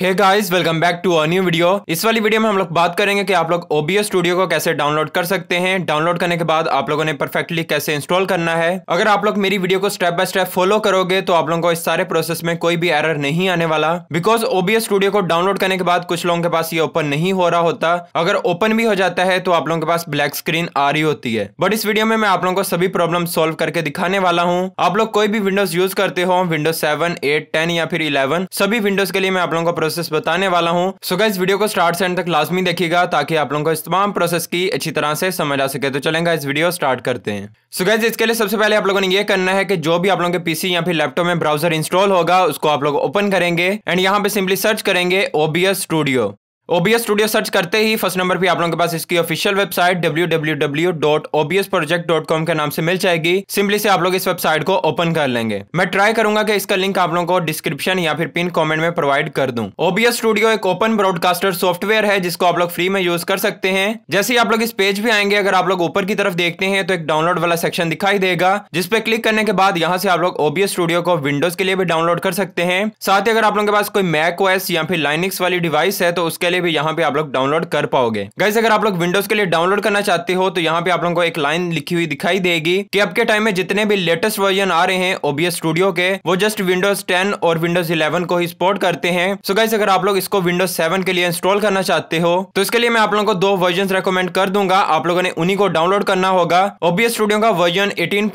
hey guys welcome back to a new video इस वाली video में हम लोग बात करेंगे कि आप लोग ओबीएस स्टूडियो को कैसे डाउनलोड कर सकते हैं डाउनलोड करने के बाद आप लोगों ने परफेक्टली कैसे इंस्टॉल करना है अगर आप लोग मेरी वीडियो को स्टेप बाय स्टेप फॉलो करोगे तो आप लोगों को इस सारे प्रोसेस में कोई भी एरर नहीं आने वाला बिकॉज ओबीएस स्टूडियो को डाउनलोड करने के बाद कुछ लोगों के पास ये ओपन नहीं हो रहा होता अगर ओपन भी हो जाता है तो आप लोगों के पास ब्लैक स्क्रीन आ रही होती है बट इस वीडियो में मैं आप लोगों को सभी प्रॉब्लम सोल्व करके दिखाने वाला हूँ आप लोग कोई भी विंडोज यूज करते हो विंडोज सेवन एट टेन या फिर इलेवन सभी विंडोज के लिए मैं आप लोगों को प्रोसेस बताने वाला हूँ सो गाइज वीडियो को स्टार्ट से एंड तक लाजमी देखिएगा ताकि आप लोगों को इस तमाम प्रोसेस की अच्छी तरह से समझ आ सके तो चलेंगे इस वीडियो स्टार्ट करते हैं सो so गाइज इसके लिए सबसे पहले आप लोगों ने ये करना है कि जो भी आप लोगों के पीसी या फिर लैपटॉप में ब्राउजर इंस्टॉल होगा उसको आप लोग ओपन करेंगे एंड यहाँ पे सिंपली सर्च करेंगे OBS studio OBS studio search करते ही फर्स्ट नंबर पे आप लोगों के पास इसकी ऑफिशियल वेबसाइट www.obsproject.com के नाम से मिल जाएगी सिंपली से आप लोग इस वेबसाइट को ओपन कर लेंगे मैं ट्राई करूंगा कि इसका लिंक आप लोगों को डिस्क्रिप्शन या फिर पिन कमेंट में प्रोवाइड कर दूं ओबीएस स्टूडियो एक ओपन ब्रॉडकास्टर सॉफ्टवेयर है जिसको आप लोग फ्री में यूज कर सकते हैं जैसे ही आप लोग इस पेज भी आएंगे अगर आप लोग ऊपर की तरफ देखते हैं तो एक डाउनलोड वाला सेक्शन दिखाई देगा जिसपे क्लिक करने के बाद यहाँ से आप लोग ओबीएस स्टूडियो को विंडोज के लिए भी डाउनलोड कर सकते हैं साथ ही अगर आप लोगों के पास कोई मैक ओएस या फिर लाइनिक्स वाली डिवाइस है तो उसके लिए लिए भी यहाँ पे आप लोग डाउनलोड कर पाओगे गाइस अगर आप लोग विंडोज के लिए डाउनलोड करना चाहते हो तो यहाँ पे आप लोगों को एक लाइन लिखी हुई दिखाई देगी कि अब के टाइम में जितने भी लेटेस्ट वर्जन आ रहे हैं ओबीएस स्टूडियो के वो जस्ट विंडोज टेन और विंडोज इलेवन को ही सपोर्ट करते हैं सो गाइस अगर आप लोग इसको विंडोज सेवन के लिए इंस्टॉल करना चाहते हो तो इसके लिए मैं आप लोगों को दो वर्जन रिकमेंड कर दूंगा आप लोगों ने उन्हीं को डाउनलोड करना होगा ओबीएस स्टूडियो का वर्जन एटीन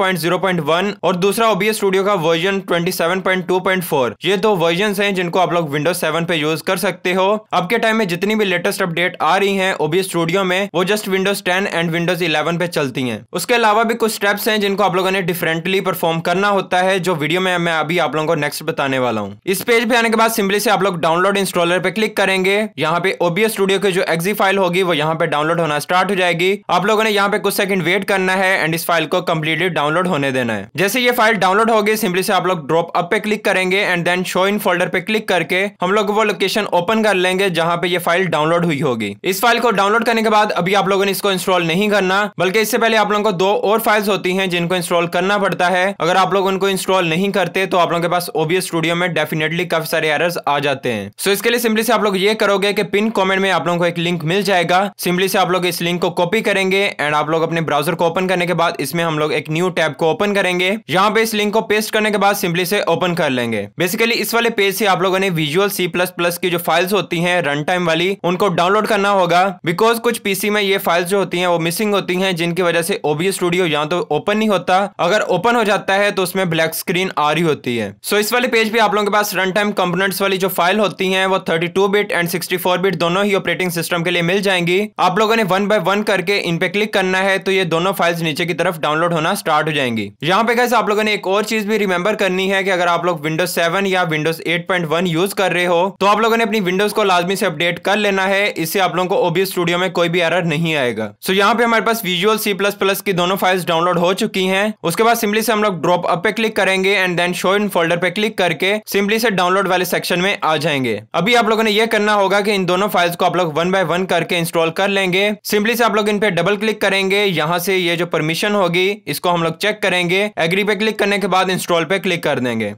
और दूसरा ओबीएस स्टूडियो का वर्जन ट्वेंटी ये दो वर्जन है जिनको आप लोग विंडोज सेवन पे यूज कर सकते हो अब के टाइम में जितनी भी लेटेस्ट अपडेट आ रही है ओबीएस स्टूडियो में वो just Windows ten and Windows eleven पे चलती है उसके अलावा भी कुछ स्टेप्स हैं जिनको आप लोगों ने डिफरेंटली परफॉर्म करना होता है जो वीडियो में मैं अभी आप लोगों को नेक्स्ट बताने वाला हूँ इस पेज पे आने के बाद सिंपली से आप लोग डाउनलोड इंस्टॉलर पे क्लिक करेंगे यहाँ पे ओबीएस स्टूडियो की जो एक्जी फाइल होगी वो यहाँ पे डाउनलोड होना स्टार्ट हो जाएगी आप लोगों ने यहाँ पे कुछ सेकंड वेट करना है एंड इस फाइल को कम्प्लीटली डाउनलोड होने देना है जैसे ये फाइल डाउनलोड होगी सिंपली से आप लोग ड्रॉप अप पे क्लिक करेंगे and then show in folder पे क्लिक करके हम लोग वो लोकेशन ओपन कर लेंगे जहाँ पे ये फाइल डाउनलोड हुई होगी इस फाइल को डाउनलोड करने के बाद अभी आप लोगों ने इसको इंस्टॉल नहीं करना बल्कि इससे पहले आप लोगों को दो और फाइल्स होती हैं जिनको इंस्टॉल करना पड़ता है अगर आप लोग उनको इंस्टॉल नहीं करते तो आप लोगों के पास ओबीएस स्टूडियो में डेफिनेटली काफी सारे एरर्स आ जाते हैं सो इसके लिए सिंपली से आप लोग ये करोगे की पिन कॉमेंट में आप लोगों को एक लिंक मिल जाएगा सिंपली से आप लोग इस लिंक को कॉपी करेंगे एंड आप लोग अपने ब्राउजर को ओपन करने के बाद इसमें हम लोग एक न्यू टैब को ओपन करेंगे यहाँ पे इस लिंक को पेस्ट करने के बाद सिंपली से ओपन कर लेंगे बेसिकली इस वाले पेज से आप लोगों ने विजुअल सी प्लस प्लस की जो फाइल्स होती है रन टाइम वाली उनको डाउनलोड करना होगा बिकॉज कुछ पीसी में ये फाइल्स जो होती हैं वो मिसिंग होती हैं जिनकी वजह से ओबीएस स्टूडियो यहाँ तो ओपन नहीं होता अगर ओपन हो जाता है तो उसमें ब्लैक स्क्रीन आ रही होती है सो so, इस वाले पेज पे आप लोगों के पास रन टाइम कंपोनेंट्स वाली जो फाइल होती है वो thirty bit and sixty bit दोनों ही ऑपरेटिंग सिस्टम के लिए मिल जाएंगी आप लोगों ने वन बाय वन करके इन पे क्लिक करना है तो ये दोनों फाइल्स नीचे की तरफ डाउनलोड होना स्टार्ट हो जाएंगी यहाँ पे कैसे आप लोगों ने एक और चीज भी रिमेम्बर करनी है कि अगर आप लोग विंडोज सेवन या विंडोज एट यूज कर रहे हो तो आप लोगों ने अपनी विंडोज को लाजमी से अपडेट कर लेना है इससे आप लोगों को ओबीएस स्टूडियो में कोई भी एरर नहीं आएगा सो so, यहाँ पे हमारे पास विजुअल सी प्लस प्लस की दोनों फाइल्स डाउनलोड हो चुकी हैं उसके बाद सिंपली से हम लोग ड्रॉप अप पे क्लिक करेंगे and then show in folder पे क्लिक करके सिंपली से डाउनलोड वाले सेक्शन में आ जाएंगे अभी आप लोगों ने यह करना होगा की इन दोनों फाइल्स को आप लोग वन बाय वन करके इंस्टॉल कर लेंगे सिंपली से आप लोग इन पे डबल क्लिक करेंगे यहाँ से ये जो परमिशन होगी इसको हम लोग चेक करेंगे एग्री पे क्लिक करने के बाद इंस्टॉल पे क्लिक कर देंगे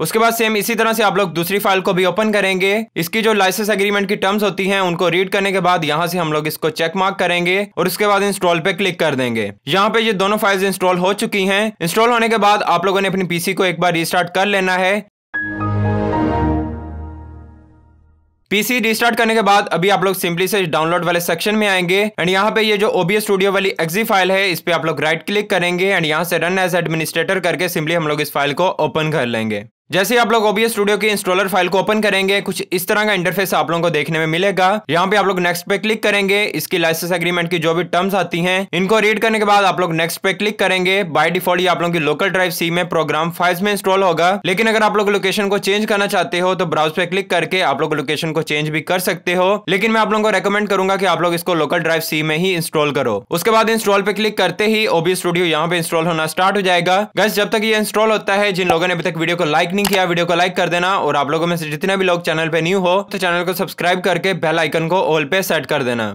उसके बाद सेम इसी तरह से आप लोग दूसरी फाइल को भी ओपन करेंगे इसकी जो लाइसेंस एग्रीमेंट की टर्म्स होती हैं उनको रीड करने के बाद यहाँ से हम लोग इसको चेक मार्क करेंगे और उसके बाद इंस्टॉल पे क्लिक कर देंगे यहाँ पे ये दोनों फाइल्स इंस्टॉल हो चुकी हैं इंस्टॉल होने के बाद आप लोगों ने अपनी पीसी को एक बार रिस्टार्ट कर लेना है पीसी रिस्टार्ट करने के बाद अभी आप लोग सिंपली से डाउनलोड वाले सेक्शन में आएंगे एंड यहाँ पे ये जो ओबीएस स्टूडियो वाली एक्सी फाइल है इस पे आप लोग राइट क्लिक करेंगे एंड यहाँ से रन एज एडमिनिस्ट्रेटर करके सिंपली हम लोग इस फाइल को ओपन कर लेंगे जैसे आप लोग ओबीएस स्टूडियो के इंस्टॉलर फाइल को ओपन करेंगे कुछ इस तरह का इंटरफेस आप लोगों को देखने में मिलेगा यहाँ पे आप लोग नेक्स्ट पे क्लिक करेंगे इसकी लाइसेंस एग्रीमेंट की जो भी टर्म्स आती हैं इनको रीड करने के बाद आप लोग नेक्स्ट पे क्लिक करेंगे बाय डिफॉल्ट आप लोगों की लोकल ड्राइव सी में प्रोग्राम फाइव में इंस्टॉल होगा लेकिन अगर आप लोग लोकेशन को चेंज करना चाहते हो तो ब्राउज पे क्लिक करके आप लोग लोकेशन को चेंज भी कर सकते हो लेकिन मैं आप लोगों को रिकमेंड करूंगा कि आप लोग इसको लोकल ड्राइव सी में ही इंस्टॉल करो उसके बाद इंस्टॉल पे क्लिक करते ही ओबीएस स्टूडियो यहाँ पे इंस्टॉल होना स्टार्ट हो जाएगा गैस जब तक ये इंस्टॉल होता है जिन लोगों ने अभी तक वीडियो को लाइक नहीं किया वीडियो को लाइक कर देना और आप लोगों में से जितने भी लोग चैनल पे न्यू हो तो चैनल को सब्सक्राइब करके बेल आइकन को ऑल पे सेट कर देना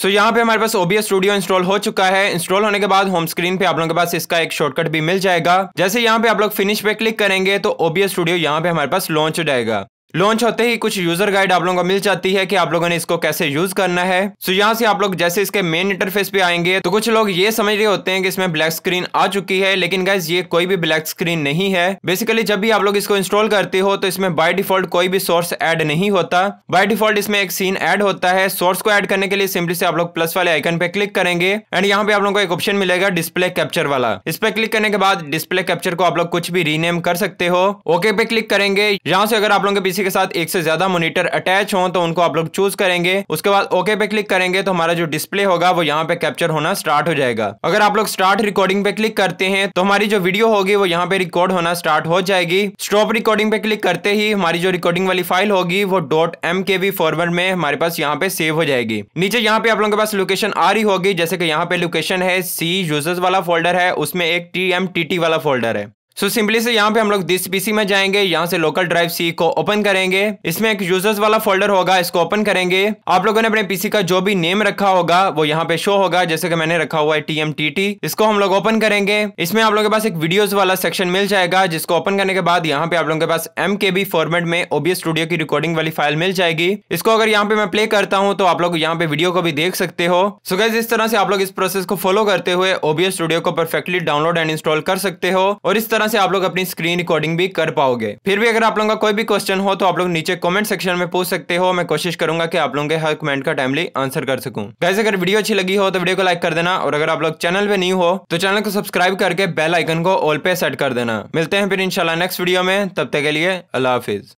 सो so, यहाँ पे हमारे पास ओबीएस स्टूडियो इंस्टॉल हो चुका है इंस्टॉल होने के बाद होम स्क्रीन पे आप लोगों के पास इसका एक शॉर्टकट भी मिल जाएगा जैसे यहाँ पे आप लोग फिनिश पे क्लिक करेंगे तो ओबीएस स्टूडियो यहाँ पे हमारे पास लॉन्च हो जाएगा लॉन्च होते ही कुछ यूजर गाइड आप लोगों को मिल जाती है कि आप लोगों ने इसको कैसे यूज करना है सो यहाँ से आप लोग जैसे इसके मेन इंटरफेस पे आएंगे तो कुछ लोग ये समझ रहे होते हैं कि इसमें ब्लैक स्क्रीन आ चुकी है लेकिन गैस ये कोई भी ब्लैक स्क्रीन नहीं है बेसिकली जब भी आप लोग इसको इंस्टॉल करते हो तो इसमें बाय डिफॉल्ट कोई भी सोर्स एड नहीं होता बाय डिफॉल्ट इसमें एक सीन एड होता है सोर्स को एड करने के लिए सिंपली से आप लोग प्लस वाले आइकन पे क्लिक करेंगे एंड यहाँ पे आप लोग को एक ऑप्शन मिलेगा डिस्प्ले कैप्चर वाला इस पे क्लिक करने के बाद डिस्प्ले कैप्चर को आप लोग कुछ भी रीनेम कर सकते हो ओके पे क्लिक करेंगे यहाँ से अगर आप लोगों के पीसी के साथ एक से ज्यादा मोनिटर अटैच हो तो उनको आप लोग चूज करेंगे उसके बाद ओके पे क्लिक करेंगे तो हमारा जो डिस्प्ले होगा वो यहाँ पे कैप्चर होना स्टार्ट हो जाएगा अगर आप लोग स्टार्ट रिकॉर्डिंग पे क्लिक करते हैं तो हमारी जो वीडियो होगी वो यहाँ पे रिकॉर्ड होना स्टार्ट हो जाएगी स्टॉप रिकॉर्डिंग पे क्लिक करते ही हमारी जो रिकॉर्डिंग वाली फाइल होगी वो dot M K V format में हमारे पास यहाँ पे सेव हो जाएगी नीचे यहाँ पे आप लोगों के पास लोकेशन आ रही होगी जैसे कि यहाँ पे लोकेशन है सी यूजर्स वाला फोल्डर है उसमें एक टी एम टी टी वाला फोल्डर है सो सिंपली से यहाँ पे हम लोग दिस पीसी में जाएंगे यहाँ से लोकल ड्राइव सी को ओपन करेंगे इसमें एक यूजर्स वाला फोल्डर होगा इसको ओपन करेंगे आप लोगों ने अपने पीसी का जो भी नेम रखा होगा वो यहाँ पे शो होगा जैसे कि मैंने रखा हुआ है टी इसको हम लोग ओपन करेंगे इसमें आप लोगों के पास एक वीडियो वाला सेक्शन मिल जाएगा जिसको ओपन करने के बाद यहाँ पे आप लोगों के पास एम फॉर्मेट में ओबीएस स्टूडियो की रिकॉर्डिंग वाली फाइल मिल जाएगी इसको अगर यहाँ पे मैं प्ले करता हूँ तो आप लोग यहाँ पे वीडियो को भी देख सकते हो सो so इस तरह से आप लोग इस प्रोसेस को फॉलो करते हुए ओबीएस स्टूडियो को परफेक्टली डाउनलोड एंड इंस्टॉल कर सकते हो और इस तरह से आप लोग अपनी स्क्रीन रिकॉर्डिंग भी कर पाओगे फिर भी अगर आप लोगों का कोई भी क्वेश्चन हो तो आप लोग नीचे कमेंट सेक्शन में पूछ सकते हो मैं कोशिश करूंगा कि आप लोगों के हर कमेंट का टाइमली आंसर कर सकूं गैस अगर वीडियो अच्छी लगी हो तो वीडियो को लाइक कर देना और अगर आप लोग चैनल पे नहीं हो तो चैनल को सब्सक्राइब करके बेल आइकन को ऑल पे सेट कर देना मिलते हैं फिर इंशाल्लाह नेक्स्ट वीडियो में तब तक के लिए अल्लाह हाफिज